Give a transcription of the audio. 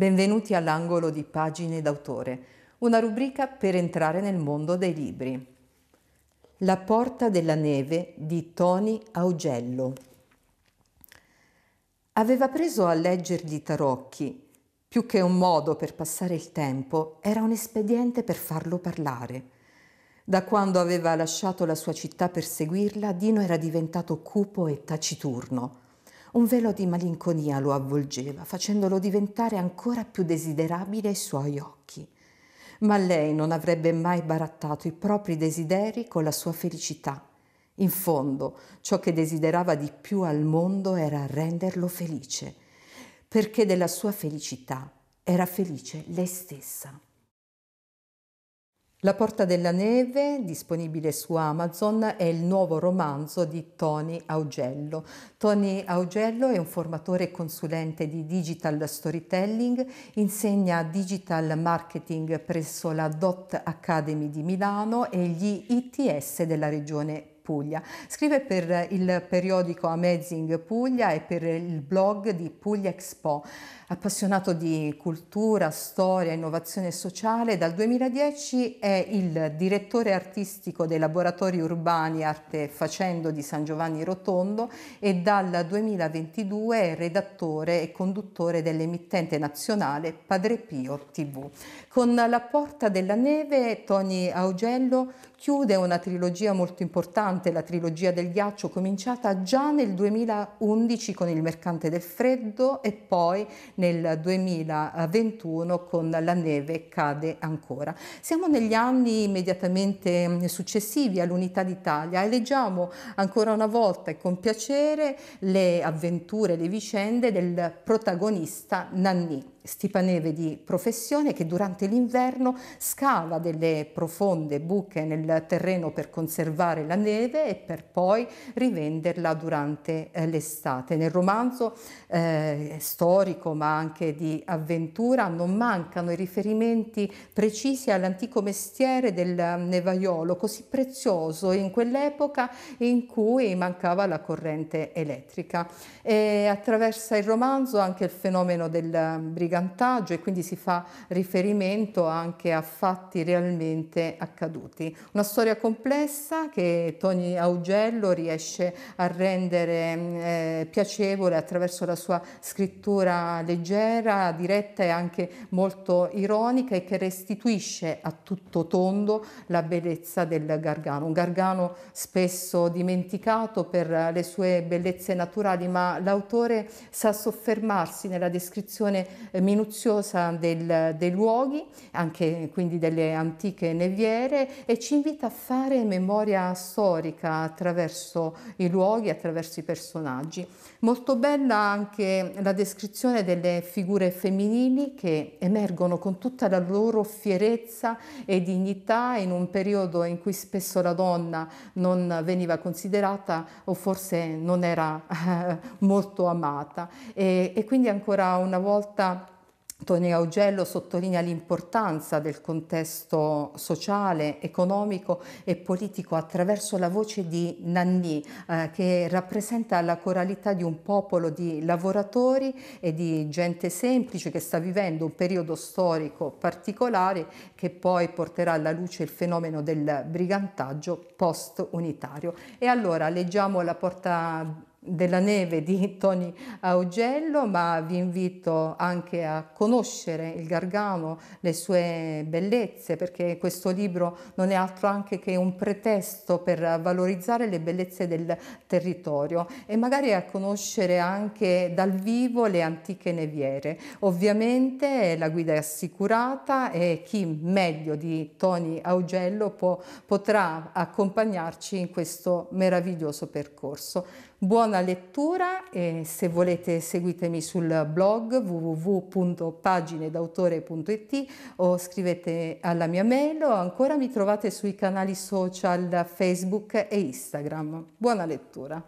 Benvenuti all'angolo di Pagine d'autore, una rubrica per entrare nel mondo dei libri. La porta della neve di Tony Augello. Aveva preso a leggergli tarocchi. Più che un modo per passare il tempo, era un espediente per farlo parlare. Da quando aveva lasciato la sua città per seguirla, Dino era diventato cupo e taciturno. Un velo di malinconia lo avvolgeva, facendolo diventare ancora più desiderabile ai suoi occhi. Ma lei non avrebbe mai barattato i propri desideri con la sua felicità. In fondo, ciò che desiderava di più al mondo era renderlo felice, perché della sua felicità era felice lei stessa. La Porta della Neve, disponibile su Amazon, è il nuovo romanzo di Tony Augello. Tony Augello è un formatore e consulente di digital storytelling, insegna digital marketing presso la Dot Academy di Milano e gli ITS della regione Puglia. Scrive per il periodico Amazing Puglia e per il blog di Puglia Expo. Appassionato di cultura, storia, innovazione sociale, dal 2010 è il direttore artistico dei laboratori urbani Arte Facendo di San Giovanni Rotondo e dal 2022 è redattore e conduttore dell'emittente nazionale Padre Pio TV. Con La Porta della Neve Tony Augello chiude una trilogia molto importante importante la trilogia del ghiaccio cominciata già nel 2011 con Il mercante del freddo e poi nel 2021 con La neve cade ancora. Siamo negli anni immediatamente mm, successivi all'unità d'Italia e leggiamo ancora una volta e con piacere le avventure, le vicende del protagonista Nanni stipaneve di professione che durante l'inverno scava delle profonde buche nel terreno per conservare la neve e per poi rivenderla durante eh, l'estate. Nel romanzo eh, storico ma anche di avventura non mancano i riferimenti precisi all'antico mestiere del nevaiolo così prezioso in quell'epoca in cui mancava la corrente elettrica. E attraversa il romanzo anche il fenomeno del brigantino brigantaggio e quindi si fa riferimento anche a fatti realmente accaduti. Una storia complessa che Tony Augello riesce a rendere mm, eh, piacevole attraverso la sua scrittura leggera, diretta e anche molto ironica e che restituisce a tutto tondo la bellezza del Gargano, un Gargano spesso dimenticato per le sue bellezze naturali, ma l'autore sa soffermarsi nella descrizione eh, minuziosa del, dei luoghi, anche quindi delle antiche neviere, e ci invita a fare memoria storica attraverso i luoghi, attraverso i personaggi. Molto bella anche la descrizione delle figure femminili che emergono con tutta la loro fierezza e dignità in un periodo in cui spesso la donna non veniva considerata o forse non era molto amata. E, e quindi ancora una volta Tone Augello sottolinea l'importanza del contesto sociale, economico e politico attraverso la voce di Nanni, eh, che rappresenta la coralità di un popolo di lavoratori e di gente semplice che sta vivendo un periodo storico particolare che poi porterà alla luce il fenomeno del brigantaggio post-unitario. E allora leggiamo la porta della neve di Tony Augello, ma vi invito anche a conoscere il Gargano, le sue bellezze, perché questo libro non è altro anche che un pretesto per valorizzare le bellezze del territorio e magari a conoscere anche dal vivo le antiche neviere. Ovviamente la guida è assicurata e chi meglio di Tony Augello può, potrà accompagnarci in questo meraviglioso percorso. Buona lettura e se volete seguitemi sul blog www.paginedautore.it o scrivete alla mia mail o ancora mi trovate sui canali social Facebook e Instagram. Buona lettura!